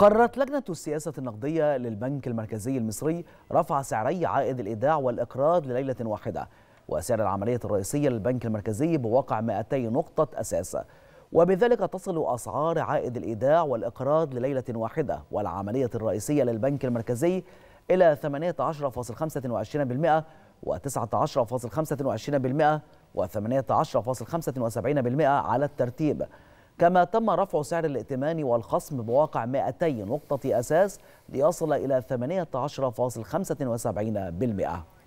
قررت لجنة السياسة النقدية للبنك المركزي المصري رفع سعري عائد الإيداع والإقراض لليلة واحدة وسعر العملية الرئيسية للبنك المركزي بواقع 200 نقطة أساس وبذلك تصل أسعار عائد الإيداع والإقراض لليلة واحدة والعملية الرئيسية للبنك المركزي إلى 18.25% و19.25% و18.75% على الترتيب كما تم رفع سعر الائتمان والخصم بواقع 200 نقطة أساس ليصل إلى 18.75%